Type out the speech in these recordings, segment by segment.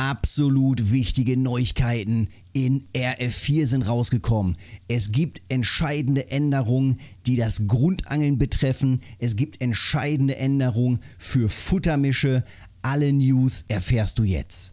absolut wichtige Neuigkeiten in RF4 sind rausgekommen. Es gibt entscheidende Änderungen, die das Grundangeln betreffen. Es gibt entscheidende Änderungen für Futtermische. Alle News erfährst du jetzt.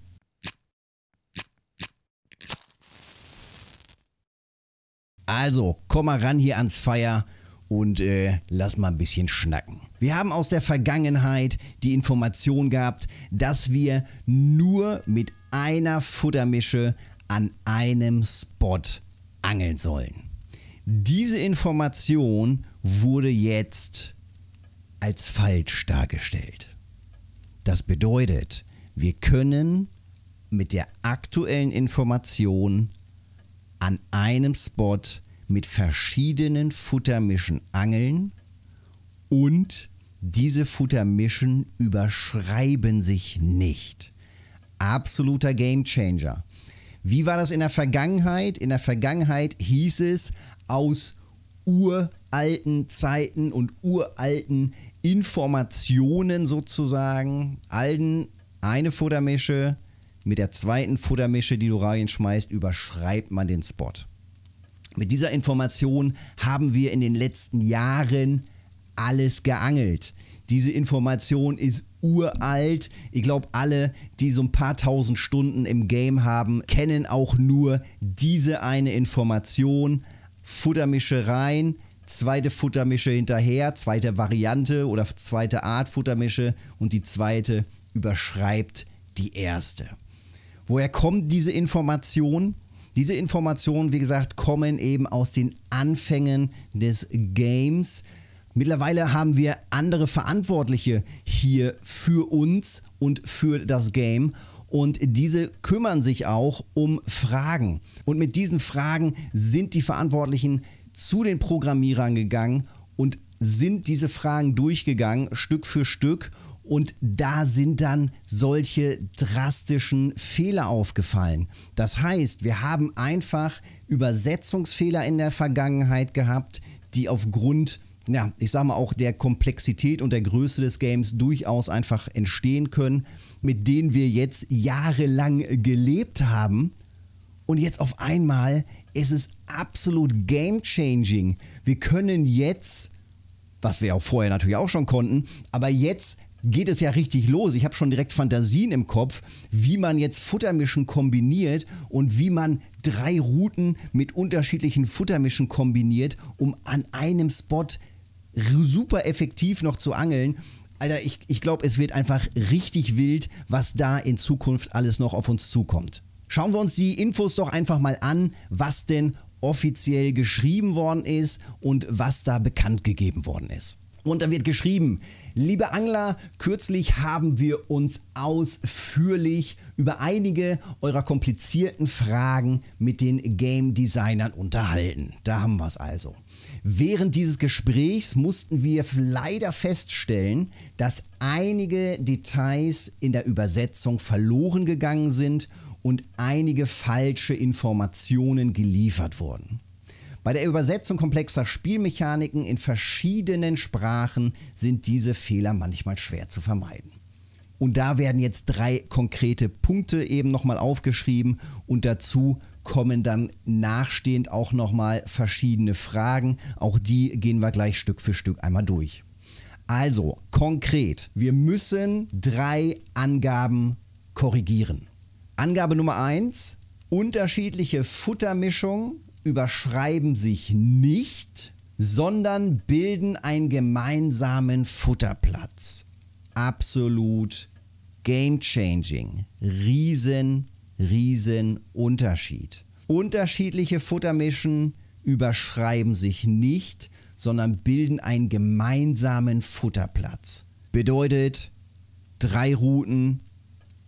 Also, komm mal ran hier ans Feier und äh, lass mal ein bisschen schnacken. Wir haben aus der Vergangenheit die Information gehabt, dass wir nur mit einer Futtermische an einem Spot angeln sollen. Diese Information wurde jetzt als falsch dargestellt. Das bedeutet, wir können mit der aktuellen Information an einem Spot angeln mit verschiedenen Futtermischen angeln und diese Futtermischen überschreiben sich nicht. Absoluter Gamechanger. Wie war das in der Vergangenheit? In der Vergangenheit hieß es aus uralten Zeiten und uralten Informationen sozusagen, Alden, eine Futtermische, mit der zweiten Futtermische, die du reinschmeißt, überschreibt man den Spot. Mit dieser Information haben wir in den letzten Jahren alles geangelt. Diese Information ist uralt. Ich glaube, alle, die so ein paar tausend Stunden im Game haben, kennen auch nur diese eine Information. Futtermische rein, zweite Futtermische hinterher, zweite Variante oder zweite Art Futtermische und die zweite überschreibt die erste. Woher kommt diese Information? Diese Informationen, wie gesagt, kommen eben aus den Anfängen des Games. Mittlerweile haben wir andere Verantwortliche hier für uns und für das Game und diese kümmern sich auch um Fragen. Und mit diesen Fragen sind die Verantwortlichen zu den Programmierern gegangen und sind diese Fragen durchgegangen, Stück für Stück und da sind dann solche drastischen Fehler aufgefallen. Das heißt, wir haben einfach Übersetzungsfehler in der Vergangenheit gehabt, die aufgrund ja, ich sag mal auch der Komplexität und der Größe des Games durchaus einfach entstehen können, mit denen wir jetzt jahrelang gelebt haben. Und jetzt auf einmal ist es absolut game changing. Wir können jetzt, was wir auch vorher natürlich auch schon konnten, aber jetzt geht es ja richtig los. Ich habe schon direkt Fantasien im Kopf, wie man jetzt Futtermischen kombiniert und wie man drei Routen mit unterschiedlichen Futtermischen kombiniert, um an einem Spot super effektiv noch zu angeln. Alter, ich, ich glaube, es wird einfach richtig wild, was da in Zukunft alles noch auf uns zukommt. Schauen wir uns die Infos doch einfach mal an, was denn offiziell geschrieben worden ist und was da bekannt gegeben worden ist. Und da wird geschrieben, Liebe Angler, kürzlich haben wir uns ausführlich über einige eurer komplizierten Fragen mit den Game Designern unterhalten. Da haben wir es also. Während dieses Gesprächs mussten wir leider feststellen, dass einige Details in der Übersetzung verloren gegangen sind und einige falsche Informationen geliefert wurden. Bei der Übersetzung komplexer Spielmechaniken in verschiedenen Sprachen sind diese Fehler manchmal schwer zu vermeiden. Und da werden jetzt drei konkrete Punkte eben nochmal aufgeschrieben und dazu kommen dann nachstehend auch nochmal verschiedene Fragen. Auch die gehen wir gleich Stück für Stück einmal durch. Also konkret, wir müssen drei Angaben korrigieren. Angabe Nummer eins: unterschiedliche Futtermischung überschreiben sich nicht, sondern bilden einen gemeinsamen Futterplatz. Absolut game changing. Riesen, riesen Unterschied. Unterschiedliche Futtermischen überschreiben sich nicht, sondern bilden einen gemeinsamen Futterplatz. Bedeutet, drei Routen,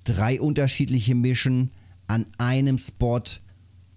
drei unterschiedliche Mischen an einem Spot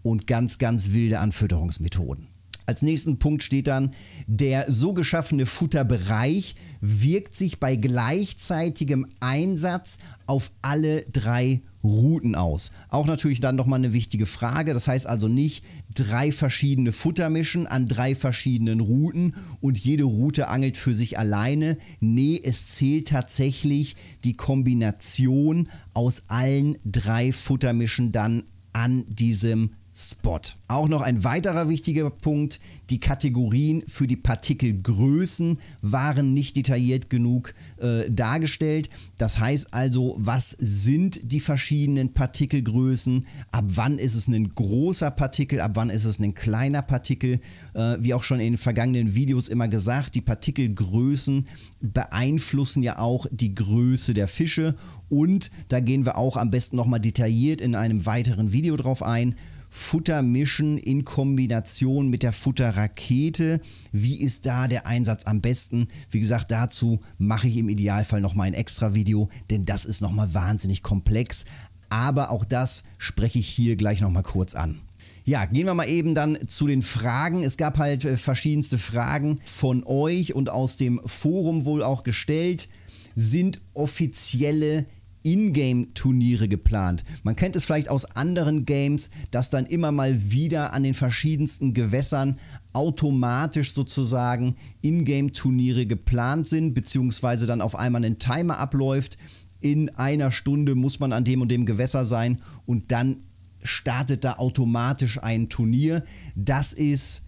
und ganz, ganz wilde Anfütterungsmethoden. Als nächsten Punkt steht dann, der so geschaffene Futterbereich wirkt sich bei gleichzeitigem Einsatz auf alle drei Routen aus. Auch natürlich dann nochmal eine wichtige Frage. Das heißt also nicht drei verschiedene Futtermischen an drei verschiedenen Routen und jede Route angelt für sich alleine. Nee, es zählt tatsächlich die Kombination aus allen drei Futtermischen dann an diesem Spot. Auch noch ein weiterer wichtiger Punkt, die Kategorien für die Partikelgrößen waren nicht detailliert genug äh, dargestellt. Das heißt also, was sind die verschiedenen Partikelgrößen? Ab wann ist es ein großer Partikel? Ab wann ist es ein kleiner Partikel? Äh, wie auch schon in den vergangenen Videos immer gesagt, die Partikelgrößen beeinflussen ja auch die Größe der Fische und da gehen wir auch am besten nochmal detailliert in einem weiteren Video drauf ein. Futter mischen in Kombination mit der Futterrakete. Wie ist da der Einsatz am besten? Wie gesagt, dazu mache ich im Idealfall nochmal ein extra Video, denn das ist nochmal wahnsinnig komplex. Aber auch das spreche ich hier gleich nochmal kurz an. Ja, gehen wir mal eben dann zu den Fragen. Es gab halt äh, verschiedenste Fragen von euch und aus dem Forum wohl auch gestellt. Sind offizielle Ingame-Turniere geplant. Man kennt es vielleicht aus anderen Games, dass dann immer mal wieder an den verschiedensten Gewässern automatisch sozusagen Ingame-Turniere geplant sind, beziehungsweise dann auf einmal ein Timer abläuft. In einer Stunde muss man an dem und dem Gewässer sein und dann startet da automatisch ein Turnier. Das ist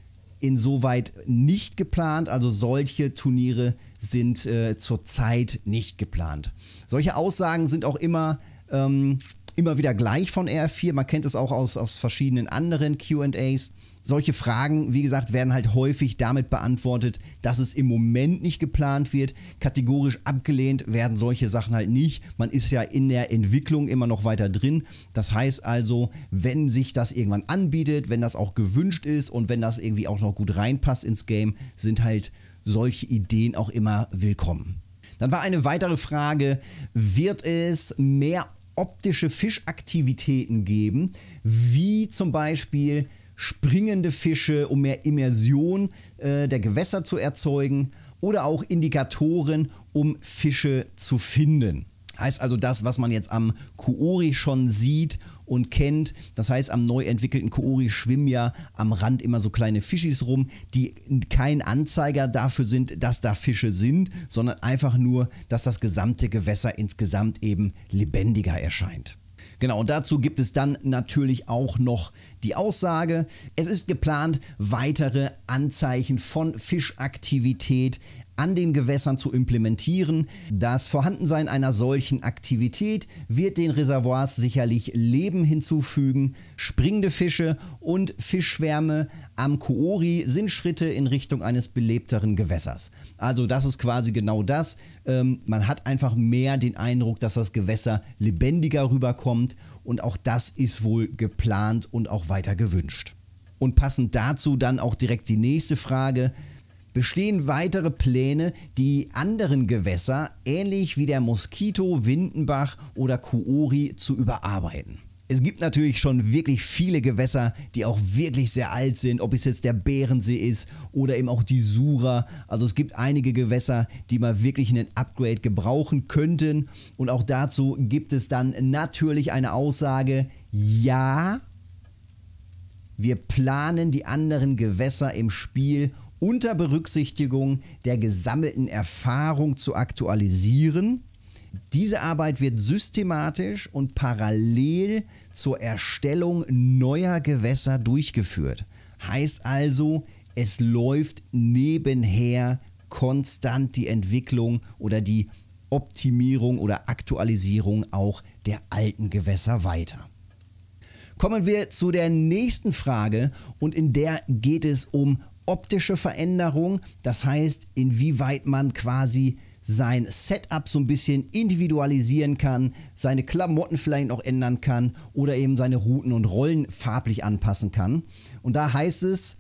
insoweit nicht geplant. Also solche Turniere sind äh, zurzeit nicht geplant. Solche Aussagen sind auch immer ähm, immer wieder gleich von r 4 Man kennt es auch aus, aus verschiedenen anderen QAs. Solche Fragen, wie gesagt, werden halt häufig damit beantwortet, dass es im Moment nicht geplant wird. Kategorisch abgelehnt werden solche Sachen halt nicht. Man ist ja in der Entwicklung immer noch weiter drin. Das heißt also, wenn sich das irgendwann anbietet, wenn das auch gewünscht ist und wenn das irgendwie auch noch gut reinpasst ins Game, sind halt solche Ideen auch immer willkommen. Dann war eine weitere Frage, wird es mehr optische Fischaktivitäten geben, wie zum Beispiel springende Fische, um mehr Immersion äh, der Gewässer zu erzeugen oder auch Indikatoren, um Fische zu finden heißt also das, was man jetzt am Koori schon sieht und kennt. Das heißt, am neu entwickelten Koori schwimmen ja am Rand immer so kleine Fischis rum, die kein Anzeiger dafür sind, dass da Fische sind, sondern einfach nur, dass das gesamte Gewässer insgesamt eben lebendiger erscheint. Genau, und dazu gibt es dann natürlich auch noch die Aussage, es ist geplant, weitere Anzeichen von Fischaktivität an den Gewässern zu implementieren. Das Vorhandensein einer solchen Aktivität wird den Reservoirs sicherlich Leben hinzufügen. Springende Fische und Fischschwärme am Koori sind Schritte in Richtung eines belebteren Gewässers. Also das ist quasi genau das. Ähm, man hat einfach mehr den Eindruck, dass das Gewässer lebendiger rüberkommt und auch das ist wohl geplant und auch weiter gewünscht. Und passend dazu dann auch direkt die nächste Frage bestehen weitere Pläne, die anderen Gewässer ähnlich wie der Moskito, Windenbach oder Kuori zu überarbeiten. Es gibt natürlich schon wirklich viele Gewässer, die auch wirklich sehr alt sind, ob es jetzt der Bärensee ist oder eben auch die Sura. Also es gibt einige Gewässer, die mal wirklich einen Upgrade gebrauchen könnten. Und auch dazu gibt es dann natürlich eine Aussage, ja, wir planen die anderen Gewässer im Spiel unter Berücksichtigung der gesammelten Erfahrung zu aktualisieren. Diese Arbeit wird systematisch und parallel zur Erstellung neuer Gewässer durchgeführt. Heißt also, es läuft nebenher konstant die Entwicklung oder die Optimierung oder Aktualisierung auch der alten Gewässer weiter. Kommen wir zu der nächsten Frage und in der geht es um optische Veränderung, das heißt, inwieweit man quasi sein Setup so ein bisschen individualisieren kann, seine Klamotten vielleicht noch ändern kann oder eben seine Routen und Rollen farblich anpassen kann. Und da heißt es,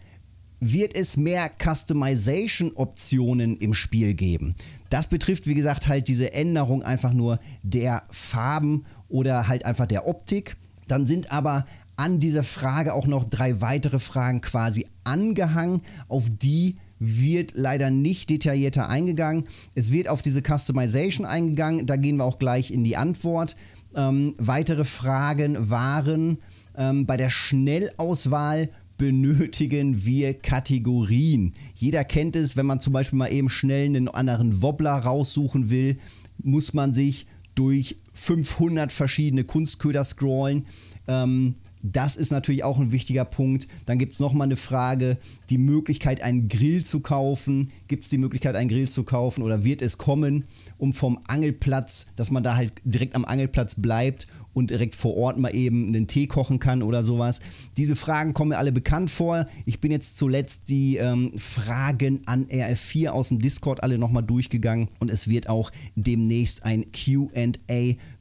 wird es mehr Customization-Optionen im Spiel geben. Das betrifft, wie gesagt, halt diese Änderung einfach nur der Farben oder halt einfach der Optik. Dann sind aber an dieser Frage auch noch drei weitere Fragen quasi angehangen, auf die wird leider nicht detaillierter eingegangen. Es wird auf diese Customization eingegangen, da gehen wir auch gleich in die Antwort. Ähm, weitere Fragen waren ähm, bei der Schnellauswahl benötigen wir Kategorien. Jeder kennt es, wenn man zum Beispiel mal eben schnell einen anderen Wobbler raussuchen will, muss man sich durch 500 verschiedene Kunstköder scrollen. Ähm, das ist natürlich auch ein wichtiger Punkt. Dann gibt es nochmal eine Frage, die Möglichkeit, einen Grill zu kaufen. Gibt es die Möglichkeit, einen Grill zu kaufen oder wird es kommen, um vom Angelplatz, dass man da halt direkt am Angelplatz bleibt und direkt vor Ort mal eben einen Tee kochen kann oder sowas. Diese Fragen kommen mir alle bekannt vor. Ich bin jetzt zuletzt die ähm, Fragen an RF4 aus dem Discord alle nochmal durchgegangen und es wird auch demnächst ein QA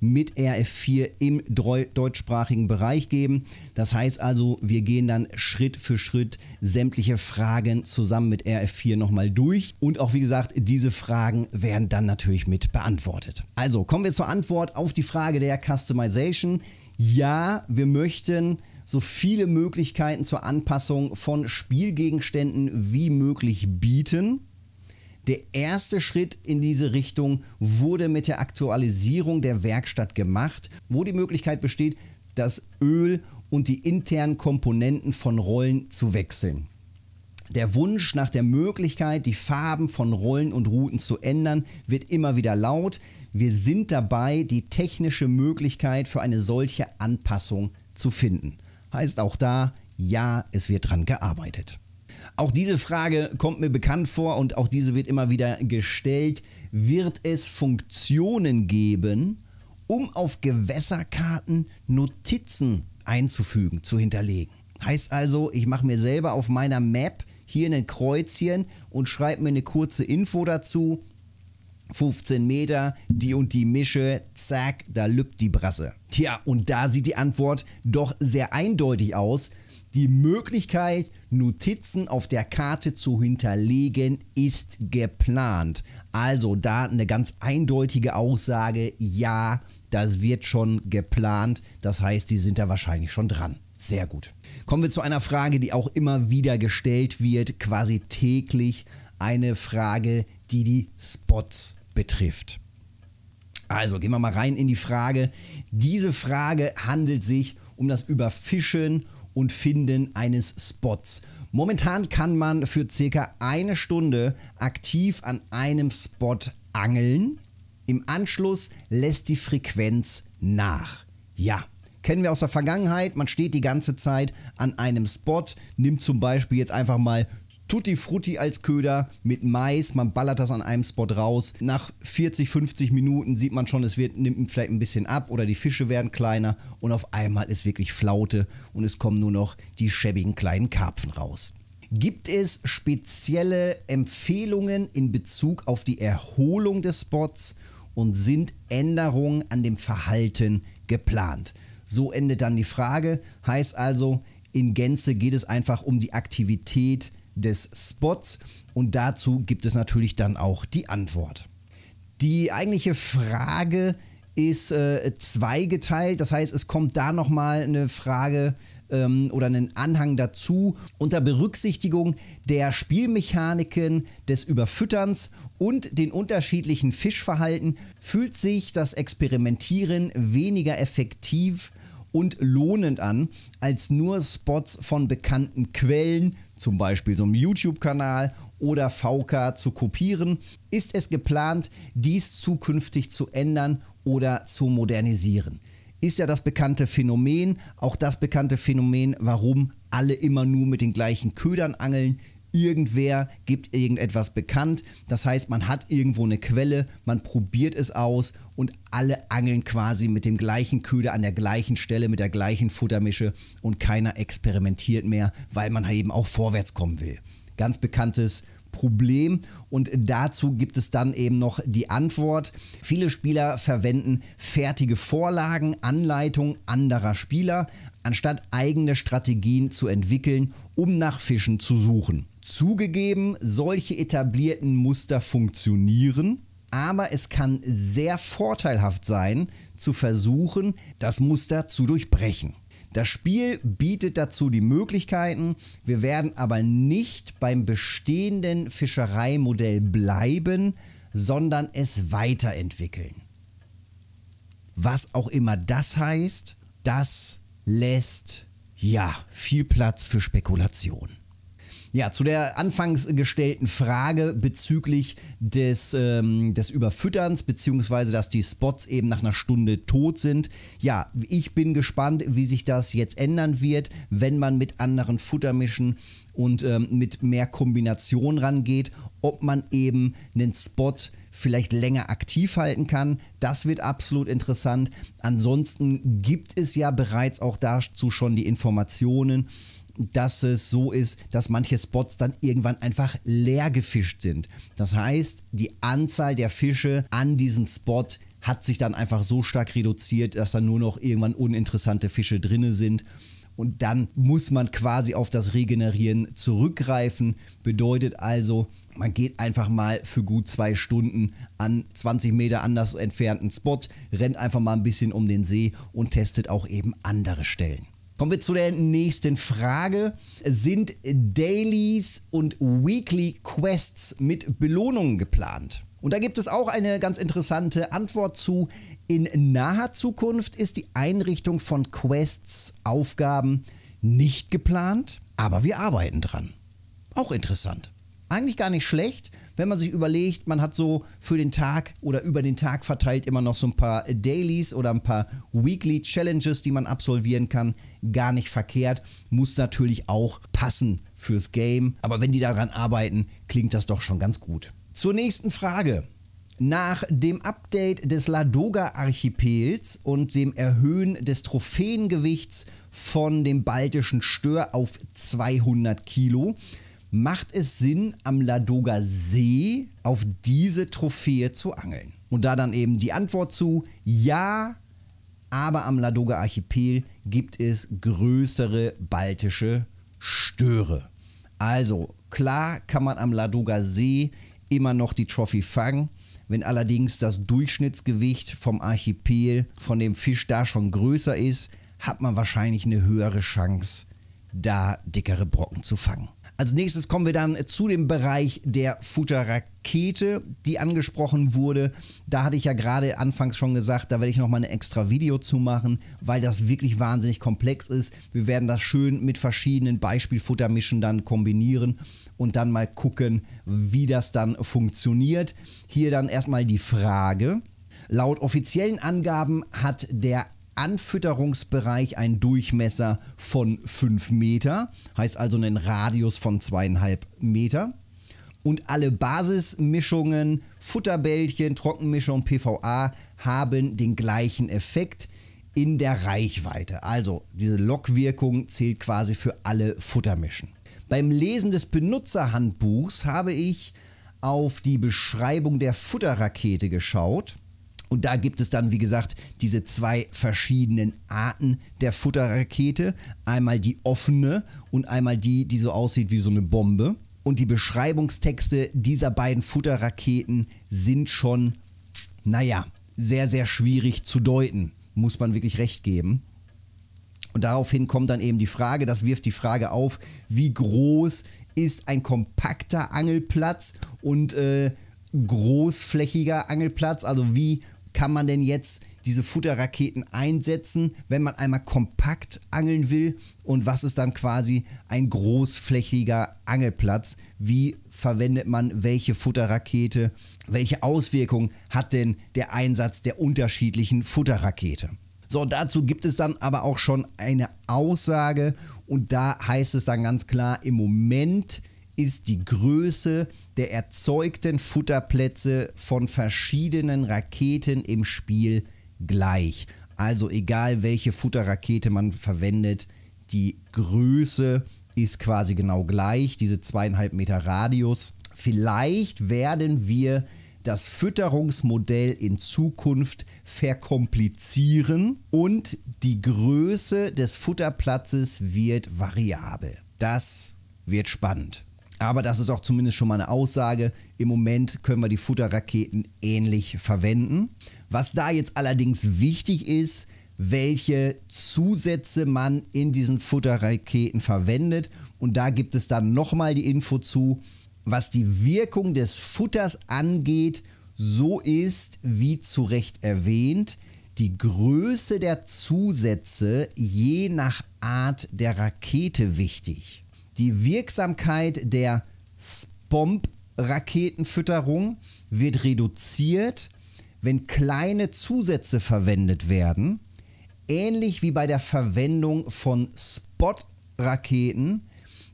mit RF4 im deutschsprachigen Bereich geben. Das heißt also, wir gehen dann Schritt für Schritt sämtliche Fragen zusammen mit RF4 nochmal durch. Und auch wie gesagt, diese Fragen werden dann natürlich mit beantwortet. Also kommen wir zur Antwort auf die Frage der Customization. Ja, wir möchten so viele Möglichkeiten zur Anpassung von Spielgegenständen wie möglich bieten. Der erste Schritt in diese Richtung wurde mit der Aktualisierung der Werkstatt gemacht, wo die Möglichkeit besteht, das Öl und die internen Komponenten von Rollen zu wechseln. Der Wunsch nach der Möglichkeit, die Farben von Rollen und Routen zu ändern, wird immer wieder laut. Wir sind dabei, die technische Möglichkeit für eine solche Anpassung zu finden. Heißt auch da, ja, es wird dran gearbeitet. Auch diese Frage kommt mir bekannt vor und auch diese wird immer wieder gestellt. Wird es Funktionen geben, um auf Gewässerkarten Notizen einzufügen, zu hinterlegen. Heißt also, ich mache mir selber auf meiner Map hier ein Kreuzchen und schreibe mir eine kurze Info dazu. 15 Meter, die und die Mische, zack, da lübt die Brasse. Tja, und da sieht die Antwort doch sehr eindeutig aus, die Möglichkeit, Notizen auf der Karte zu hinterlegen, ist geplant. Also da eine ganz eindeutige Aussage, ja, das wird schon geplant. Das heißt, die sind da wahrscheinlich schon dran. Sehr gut. Kommen wir zu einer Frage, die auch immer wieder gestellt wird, quasi täglich. Eine Frage, die die Spots betrifft. Also gehen wir mal rein in die Frage. Diese Frage handelt sich um das Überfischen und Finden eines Spots. Momentan kann man für circa eine Stunde aktiv an einem Spot angeln. Im Anschluss lässt die Frequenz nach. Ja, kennen wir aus der Vergangenheit. Man steht die ganze Zeit an einem Spot, nimmt zum Beispiel jetzt einfach mal Tutti Frutti als Köder mit Mais. Man ballert das an einem Spot raus. Nach 40, 50 Minuten sieht man schon, es wird, nimmt vielleicht ein bisschen ab oder die Fische werden kleiner und auf einmal ist wirklich Flaute und es kommen nur noch die schäbigen kleinen Karpfen raus. Gibt es spezielle Empfehlungen in Bezug auf die Erholung des Spots und sind Änderungen an dem Verhalten geplant? So endet dann die Frage. Heißt also, in Gänze geht es einfach um die Aktivität des Spots und dazu gibt es natürlich dann auch die Antwort. Die eigentliche Frage ist äh, zweigeteilt, das heißt es kommt da nochmal eine Frage ähm, oder einen Anhang dazu unter Berücksichtigung der Spielmechaniken des Überfütterns und den unterschiedlichen Fischverhalten fühlt sich das Experimentieren weniger effektiv und lohnend an, als nur Spots von bekannten Quellen, zum Beispiel so einem YouTube-Kanal oder VK zu kopieren? Ist es geplant, dies zukünftig zu ändern oder zu modernisieren? Ist ja das bekannte Phänomen, auch das bekannte Phänomen, warum alle immer nur mit den gleichen Ködern angeln, irgendwer gibt irgendetwas bekannt. Das heißt, man hat irgendwo eine Quelle, man probiert es aus und alle angeln quasi mit dem gleichen Köder an der gleichen Stelle, mit der gleichen Futtermische und keiner experimentiert mehr, weil man halt eben auch vorwärts kommen will. Ganz bekanntes Problem und dazu gibt es dann eben noch die Antwort. Viele Spieler verwenden fertige Vorlagen, Anleitungen anderer Spieler, anstatt eigene Strategien zu entwickeln, um nach Fischen zu suchen. Zugegeben, solche etablierten Muster funktionieren, aber es kann sehr vorteilhaft sein, zu versuchen, das Muster zu durchbrechen. Das Spiel bietet dazu die Möglichkeiten. Wir werden aber nicht beim bestehenden Fischereimodell bleiben, sondern es weiterentwickeln. Was auch immer das heißt, das lässt ja viel Platz für Spekulation. Ja, zu der anfangs gestellten Frage bezüglich des, ähm, des Überfütterns, beziehungsweise dass die Spots eben nach einer Stunde tot sind. Ja, ich bin gespannt, wie sich das jetzt ändern wird, wenn man mit anderen Futtermischen und ähm, mit mehr Kombination rangeht, ob man eben einen Spot vielleicht länger aktiv halten kann. Das wird absolut interessant. Ansonsten gibt es ja bereits auch dazu schon die Informationen, dass es so ist, dass manche Spots dann irgendwann einfach leer gefischt sind. Das heißt, die Anzahl der Fische an diesem Spot hat sich dann einfach so stark reduziert, dass dann nur noch irgendwann uninteressante Fische drinne sind und dann muss man quasi auf das Regenerieren zurückgreifen. Bedeutet also, man geht einfach mal für gut zwei Stunden an 20 Meter anders entfernten Spot, rennt einfach mal ein bisschen um den See und testet auch eben andere Stellen. Kommen wir zu der nächsten Frage. Sind Dailies und Weekly Quests mit Belohnungen geplant? Und da gibt es auch eine ganz interessante Antwort zu. In naher Zukunft ist die Einrichtung von Quests, Aufgaben nicht geplant, aber wir arbeiten dran. Auch interessant. Eigentlich gar nicht schlecht, wenn man sich überlegt, man hat so für den Tag oder über den Tag verteilt immer noch so ein paar Dailies oder ein paar Weekly Challenges, die man absolvieren kann. Gar nicht verkehrt, muss natürlich auch passen fürs Game. Aber wenn die daran arbeiten, klingt das doch schon ganz gut. Zur nächsten Frage. Nach dem Update des Ladoga-Archipels und dem Erhöhen des Trophäengewichts von dem baltischen Stör auf 200 Kilo macht es Sinn, am Ladoga See auf diese Trophäe zu angeln. Und da dann eben die Antwort zu, ja, aber am Ladoga Archipel gibt es größere baltische Störe. Also klar kann man am Ladoga See immer noch die Trophy fangen. Wenn allerdings das Durchschnittsgewicht vom Archipel, von dem Fisch da schon größer ist, hat man wahrscheinlich eine höhere Chance, da dickere Brocken zu fangen. Als nächstes kommen wir dann zu dem Bereich der Futterrakete, die angesprochen wurde. Da hatte ich ja gerade anfangs schon gesagt, da werde ich nochmal ein extra Video zu machen, weil das wirklich wahnsinnig komplex ist. Wir werden das schön mit verschiedenen Beispielfuttermischen dann kombinieren und dann mal gucken, wie das dann funktioniert. Hier dann erstmal die Frage. Laut offiziellen Angaben hat der Anfütterungsbereich einen Durchmesser von 5 Meter, heißt also einen Radius von 2,5 Meter. Und alle Basismischungen, Futterbällchen, Trockenmischung, PVA haben den gleichen Effekt in der Reichweite. Also diese Lockwirkung zählt quasi für alle Futtermischen. Beim Lesen des Benutzerhandbuchs habe ich auf die Beschreibung der Futterrakete geschaut und da gibt es dann, wie gesagt, diese zwei verschiedenen Arten der Futterrakete. Einmal die offene und einmal die, die so aussieht wie so eine Bombe. Und die Beschreibungstexte dieser beiden Futterraketen sind schon, naja, sehr, sehr schwierig zu deuten. Muss man wirklich recht geben. Und daraufhin kommt dann eben die Frage, das wirft die Frage auf, wie groß ist ein kompakter Angelplatz und äh, großflächiger Angelplatz, also wie kann man denn jetzt diese Futterraketen einsetzen, wenn man einmal kompakt angeln will? Und was ist dann quasi ein großflächiger Angelplatz? Wie verwendet man welche Futterrakete? Welche Auswirkungen hat denn der Einsatz der unterschiedlichen Futterrakete? So, dazu gibt es dann aber auch schon eine Aussage und da heißt es dann ganz klar, im Moment ist die Größe der erzeugten Futterplätze von verschiedenen Raketen im Spiel gleich. Also egal welche Futterrakete man verwendet, die Größe ist quasi genau gleich, diese zweieinhalb Meter Radius. Vielleicht werden wir das Fütterungsmodell in Zukunft verkomplizieren und die Größe des Futterplatzes wird variabel. Das wird spannend. Aber das ist auch zumindest schon mal eine Aussage. Im Moment können wir die Futterraketen ähnlich verwenden. Was da jetzt allerdings wichtig ist, welche Zusätze man in diesen Futterraketen verwendet. Und da gibt es dann nochmal die Info zu, was die Wirkung des Futters angeht, so ist, wie zu Recht erwähnt, die Größe der Zusätze je nach Art der Rakete wichtig. Die Wirksamkeit der Spomp-Raketenfütterung wird reduziert, wenn kleine Zusätze verwendet werden, ähnlich wie bei der Verwendung von Spot-Raketen,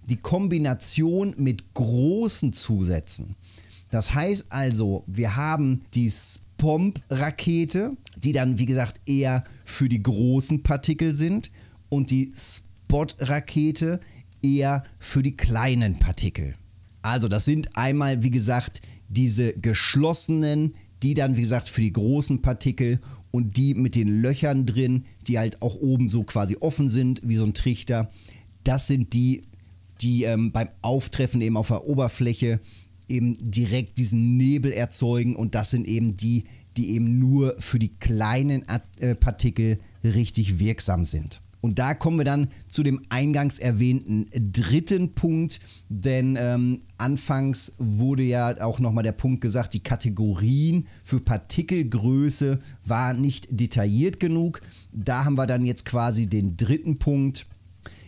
die Kombination mit großen Zusätzen. Das heißt also, wir haben die Spomp-Rakete, die dann wie gesagt eher für die großen Partikel sind, und die Spot-Rakete eher für die kleinen Partikel. Also das sind einmal, wie gesagt, diese geschlossenen, die dann, wie gesagt, für die großen Partikel und die mit den Löchern drin, die halt auch oben so quasi offen sind, wie so ein Trichter. Das sind die, die ähm, beim Auftreffen eben auf der Oberfläche eben direkt diesen Nebel erzeugen und das sind eben die, die eben nur für die kleinen äh, Partikel richtig wirksam sind. Und da kommen wir dann zu dem eingangs erwähnten dritten Punkt, denn ähm, anfangs wurde ja auch nochmal der Punkt gesagt, die Kategorien für Partikelgröße waren nicht detailliert genug. Da haben wir dann jetzt quasi den dritten Punkt.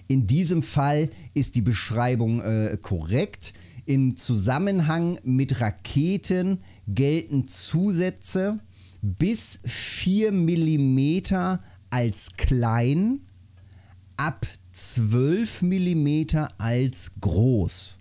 In diesem Fall ist die Beschreibung äh, korrekt. Im Zusammenhang mit Raketen gelten Zusätze bis 4 mm als klein ab 12 mm als groß.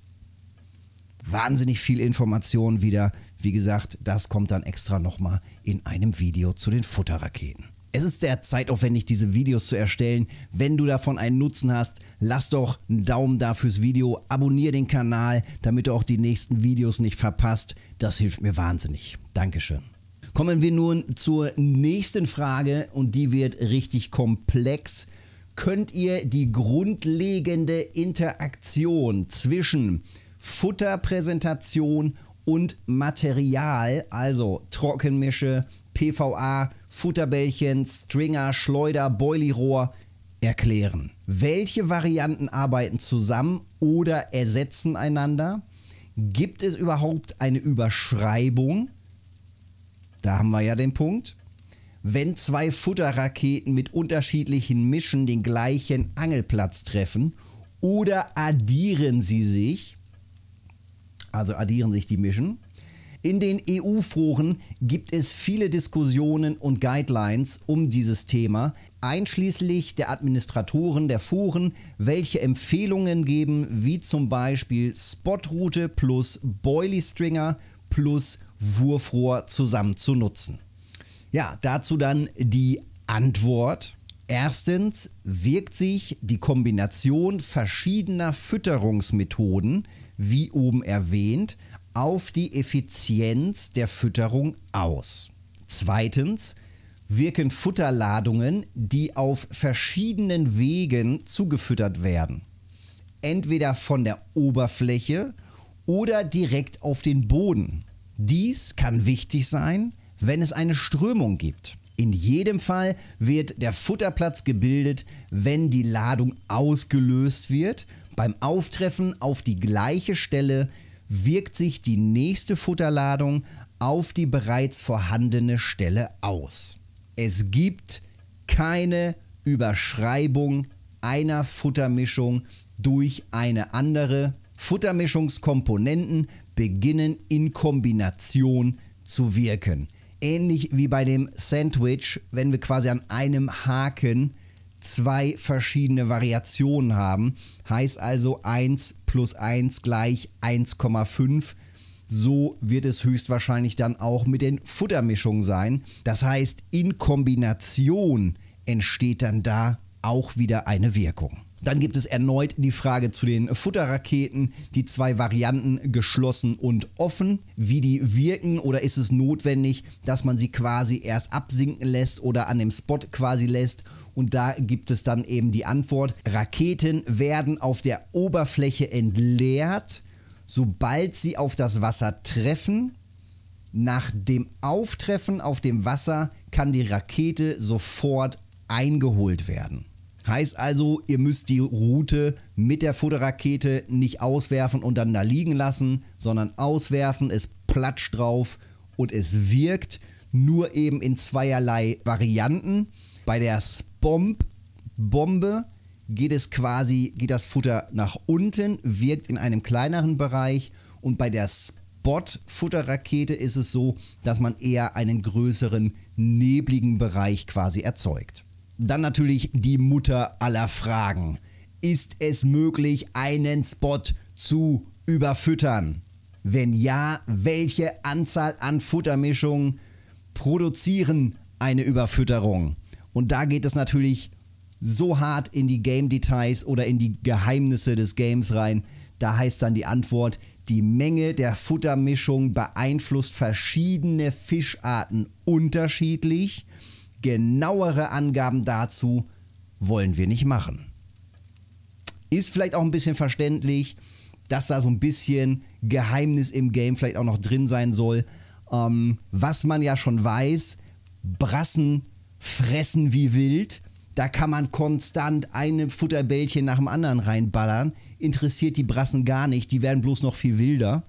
Wahnsinnig viel Information wieder. Wie gesagt, das kommt dann extra nochmal in einem Video zu den Futterraketen. Es ist sehr zeitaufwendig, diese Videos zu erstellen. Wenn du davon einen Nutzen hast, lass doch einen Daumen da fürs Video, Abonnier den Kanal, damit du auch die nächsten Videos nicht verpasst. Das hilft mir wahnsinnig. Dankeschön. Kommen wir nun zur nächsten Frage und die wird richtig komplex könnt ihr die grundlegende Interaktion zwischen Futterpräsentation und Material, also Trockenmische, PVA, Futterbällchen, Stringer, Schleuder, Boilirohr, erklären. Welche Varianten arbeiten zusammen oder ersetzen einander? Gibt es überhaupt eine Überschreibung? Da haben wir ja den Punkt wenn zwei Futterraketen mit unterschiedlichen Mischen den gleichen Angelplatz treffen oder addieren sie sich, also addieren sich die Mischen. In den EU-Foren gibt es viele Diskussionen und Guidelines um dieses Thema, einschließlich der Administratoren der Foren, welche Empfehlungen geben, wie zum Beispiel Spotroute plus Boilystringer plus Wurfrohr zusammen zu nutzen. Ja, dazu dann die Antwort. Erstens wirkt sich die Kombination verschiedener Fütterungsmethoden, wie oben erwähnt, auf die Effizienz der Fütterung aus. Zweitens wirken Futterladungen, die auf verschiedenen Wegen zugefüttert werden. Entweder von der Oberfläche oder direkt auf den Boden. Dies kann wichtig sein, wenn es eine Strömung gibt. In jedem Fall wird der Futterplatz gebildet, wenn die Ladung ausgelöst wird. Beim Auftreffen auf die gleiche Stelle wirkt sich die nächste Futterladung auf die bereits vorhandene Stelle aus. Es gibt keine Überschreibung einer Futtermischung durch eine andere. Futtermischungskomponenten beginnen in Kombination zu wirken ähnlich wie bei dem Sandwich, wenn wir quasi an einem Haken zwei verschiedene Variationen haben. Heißt also 1 plus 1 gleich 1,5. So wird es höchstwahrscheinlich dann auch mit den Futtermischungen sein. Das heißt, in Kombination entsteht dann da auch wieder eine Wirkung. Dann gibt es erneut die Frage zu den Futterraketen, die zwei Varianten geschlossen und offen, wie die wirken oder ist es notwendig, dass man sie quasi erst absinken lässt oder an dem Spot quasi lässt und da gibt es dann eben die Antwort, Raketen werden auf der Oberfläche entleert, sobald sie auf das Wasser treffen. Nach dem Auftreffen auf dem Wasser kann die Rakete sofort eingeholt werden. Heißt also, ihr müsst die Route mit der Futterrakete nicht auswerfen und dann da liegen lassen, sondern auswerfen, es platscht drauf und es wirkt, nur eben in zweierlei Varianten. Bei der spomp Bombe geht es quasi, geht das Futter nach unten, wirkt in einem kleineren Bereich und bei der Spot Futterrakete ist es so, dass man eher einen größeren nebligen Bereich quasi erzeugt. Dann natürlich die Mutter aller Fragen. Ist es möglich, einen Spot zu überfüttern? Wenn ja, welche Anzahl an Futtermischungen produzieren eine Überfütterung? Und da geht es natürlich so hart in die Game-Details oder in die Geheimnisse des Games rein. Da heißt dann die Antwort, die Menge der Futtermischung beeinflusst verschiedene Fischarten unterschiedlich. Genauere Angaben dazu wollen wir nicht machen. Ist vielleicht auch ein bisschen verständlich, dass da so ein bisschen Geheimnis im Game vielleicht auch noch drin sein soll. Ähm, was man ja schon weiß, Brassen fressen wie wild. Da kann man konstant ein Futterbällchen nach dem anderen reinballern. Interessiert die Brassen gar nicht, die werden bloß noch viel wilder.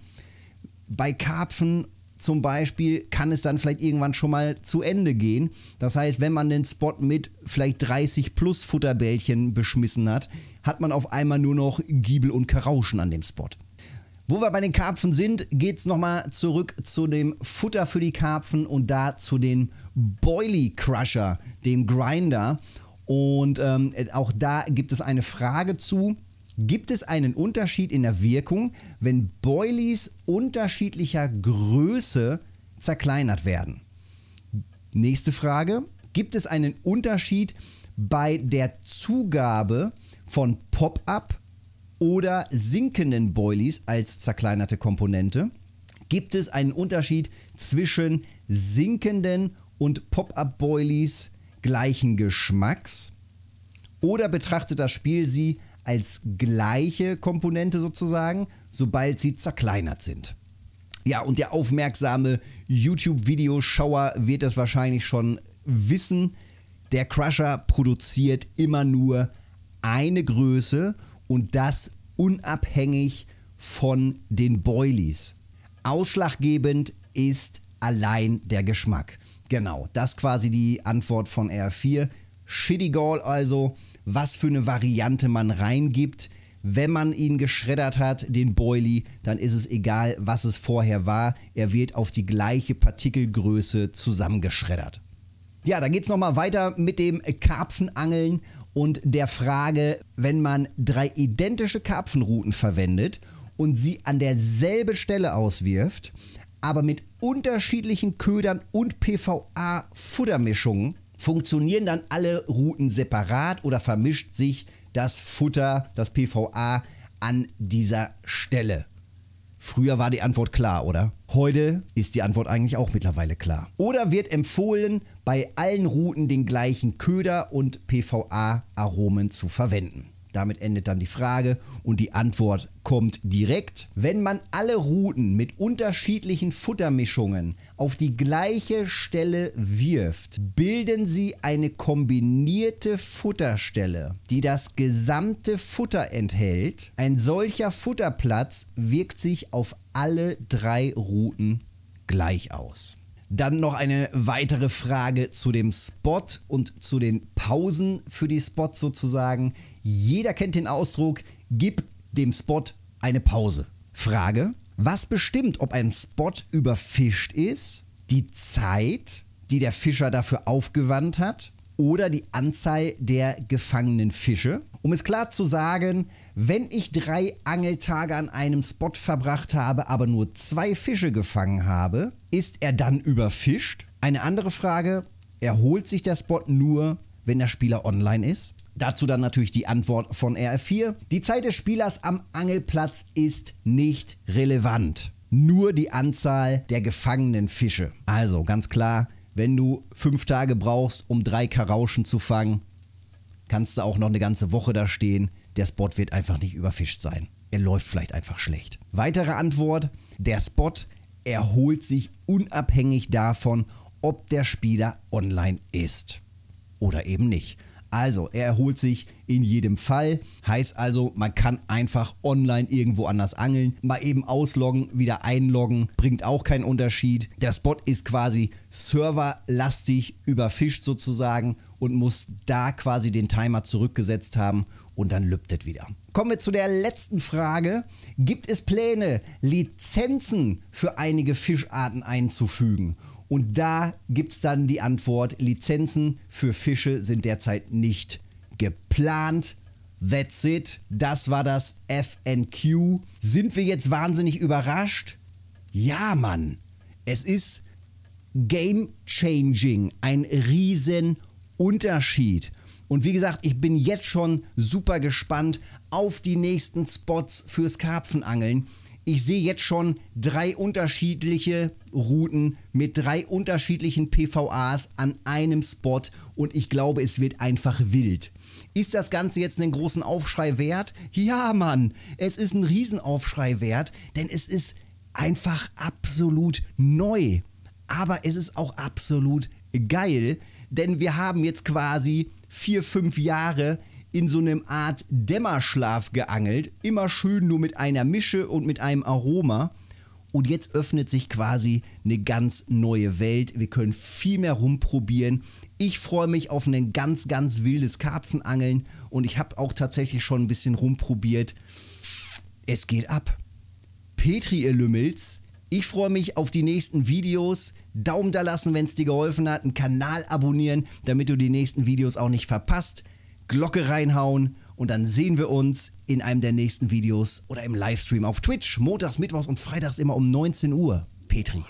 Bei Karpfen zum Beispiel kann es dann vielleicht irgendwann schon mal zu Ende gehen. Das heißt, wenn man den Spot mit vielleicht 30 plus Futterbällchen beschmissen hat, hat man auf einmal nur noch Giebel und Karauschen an dem Spot. Wo wir bei den Karpfen sind, geht es nochmal zurück zu dem Futter für die Karpfen und da zu dem Boily Crusher, dem Grinder. Und ähm, auch da gibt es eine Frage zu. Gibt es einen Unterschied in der Wirkung, wenn Boilies unterschiedlicher Größe zerkleinert werden? Nächste Frage. Gibt es einen Unterschied bei der Zugabe von Pop-up oder sinkenden Boilies als zerkleinerte Komponente? Gibt es einen Unterschied zwischen sinkenden und Pop-up Boilies gleichen Geschmacks? Oder betrachtet das Spiel sie als gleiche Komponente sozusagen, sobald sie zerkleinert sind. Ja, und der aufmerksame YouTube-Videoschauer wird das wahrscheinlich schon wissen. Der Crusher produziert immer nur eine Größe und das unabhängig von den Boilies. Ausschlaggebend ist allein der Geschmack. Genau, das quasi die Antwort von R4. Shitty Gall also was für eine Variante man reingibt. Wenn man ihn geschreddert hat, den Boilie, dann ist es egal, was es vorher war. Er wird auf die gleiche Partikelgröße zusammengeschreddert. Ja, dann es nochmal weiter mit dem Karpfenangeln und der Frage, wenn man drei identische Karpfenruten verwendet und sie an derselben Stelle auswirft, aber mit unterschiedlichen Ködern und PVA-Futtermischungen, Funktionieren dann alle Routen separat oder vermischt sich das Futter, das PVA an dieser Stelle? Früher war die Antwort klar, oder? Heute ist die Antwort eigentlich auch mittlerweile klar. Oder wird empfohlen, bei allen Routen den gleichen Köder und PVA-Aromen zu verwenden. Damit endet dann die Frage und die Antwort kommt direkt. Wenn man alle Routen mit unterschiedlichen Futtermischungen auf die gleiche Stelle wirft, bilden sie eine kombinierte Futterstelle, die das gesamte Futter enthält. Ein solcher Futterplatz wirkt sich auf alle drei Routen gleich aus. Dann noch eine weitere Frage zu dem Spot und zu den Pausen für die Spots sozusagen. Jeder kennt den Ausdruck, gib dem Spot eine Pause. Frage, was bestimmt, ob ein Spot überfischt ist? Die Zeit, die der Fischer dafür aufgewandt hat? Oder die Anzahl der gefangenen Fische? Um es klar zu sagen, wenn ich drei Angeltage an einem Spot verbracht habe, aber nur zwei Fische gefangen habe, ist er dann überfischt? Eine andere Frage, erholt sich der Spot nur, wenn der Spieler online ist? Dazu dann natürlich die Antwort von RF4. Die Zeit des Spielers am Angelplatz ist nicht relevant. Nur die Anzahl der gefangenen Fische. Also ganz klar, wenn du fünf Tage brauchst, um drei Karauschen zu fangen, kannst du auch noch eine ganze Woche da stehen. Der Spot wird einfach nicht überfischt sein. Er läuft vielleicht einfach schlecht. Weitere Antwort: Der Spot erholt sich unabhängig davon, ob der Spieler online ist oder eben nicht. Also, er erholt sich in jedem Fall. Heißt also, man kann einfach online irgendwo anders angeln. Mal eben ausloggen, wieder einloggen, bringt auch keinen Unterschied. Der Spot ist quasi serverlastig überfischt sozusagen und muss da quasi den Timer zurückgesetzt haben und dann lübtet wieder. Kommen wir zu der letzten Frage. Gibt es Pläne, Lizenzen für einige Fischarten einzufügen? Und da gibt es dann die Antwort, Lizenzen für Fische sind derzeit nicht geplant. That's it. Das war das FNQ. Sind wir jetzt wahnsinnig überrascht? Ja, Mann. Es ist game changing. Ein riesen Unterschied. Und wie gesagt, ich bin jetzt schon super gespannt auf die nächsten Spots fürs Karpfenangeln ich sehe jetzt schon drei unterschiedliche Routen mit drei unterschiedlichen PVAs an einem Spot und ich glaube, es wird einfach wild. Ist das Ganze jetzt einen großen Aufschrei wert? Ja, Mann, es ist ein Riesenaufschrei wert, denn es ist einfach absolut neu. Aber es ist auch absolut geil, denn wir haben jetzt quasi vier, fünf Jahre in so einem Art Dämmerschlaf geangelt. Immer schön nur mit einer Mische und mit einem Aroma. Und jetzt öffnet sich quasi eine ganz neue Welt. Wir können viel mehr rumprobieren. Ich freue mich auf ein ganz, ganz wildes Karpfenangeln. Und ich habe auch tatsächlich schon ein bisschen rumprobiert. Es geht ab. Petri, ihr Lümmels. Ich freue mich auf die nächsten Videos. Daumen da lassen, wenn es dir geholfen hat. Einen Kanal abonnieren, damit du die nächsten Videos auch nicht verpasst. Glocke reinhauen und dann sehen wir uns in einem der nächsten Videos oder im Livestream auf Twitch, montags, mittwochs und freitags immer um 19 Uhr. Petri.